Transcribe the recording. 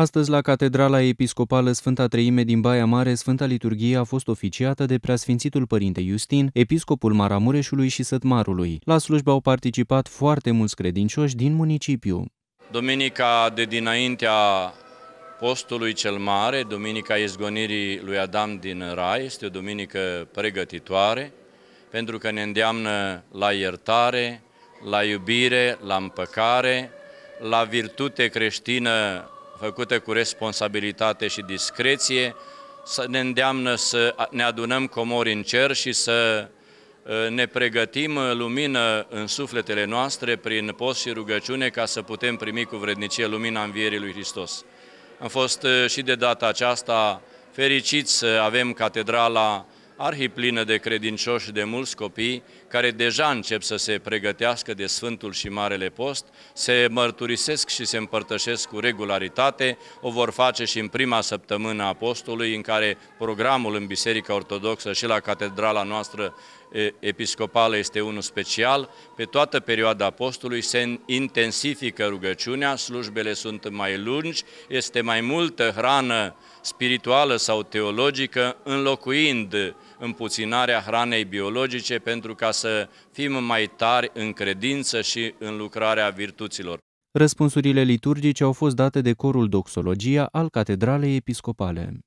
Astăzi, la Catedrala Episcopală Sfânta Treime din Baia Mare, Sfânta Liturghie a fost oficiată de Preasfințitul Părinte Justin, episcopul Maramureșului și Sătmarului. La slujbă au participat foarte mulți credincioși din municipiu. Duminica de dinaintea postului cel mare, Duminica izgonirii lui Adam din Rai, este o duminică pregătitoare, pentru că ne îndeamnă la iertare, la iubire, la împăcare, la virtute creștină făcute cu responsabilitate și discreție, să ne îndeamnă să ne adunăm comori în cer și să ă, ne pregătim lumină în sufletele noastre prin post și rugăciune ca să putem primi cu vrednicie lumina învierii lui Hristos. Am fost ă, și de data aceasta fericiți să avem catedrala arhiplină de credincioși de mulți copii care deja încep să se pregătească de Sfântul și Marele Post, se mărturisesc și se împărtășesc cu regularitate, o vor face și în prima săptămână a postului, în care programul în Biserica Ortodoxă și la catedrala noastră episcopală este unul special, pe toată perioada postului se intensifică rugăciunea, slujbele sunt mai lungi, este mai multă hrană spirituală sau teologică, înlocuind împuținarea hranei biologice pentru ca să fim mai tari în credință și în lucrarea virtuților. Răspunsurile liturgice au fost date de corul Doxologia al Catedralei Episcopale.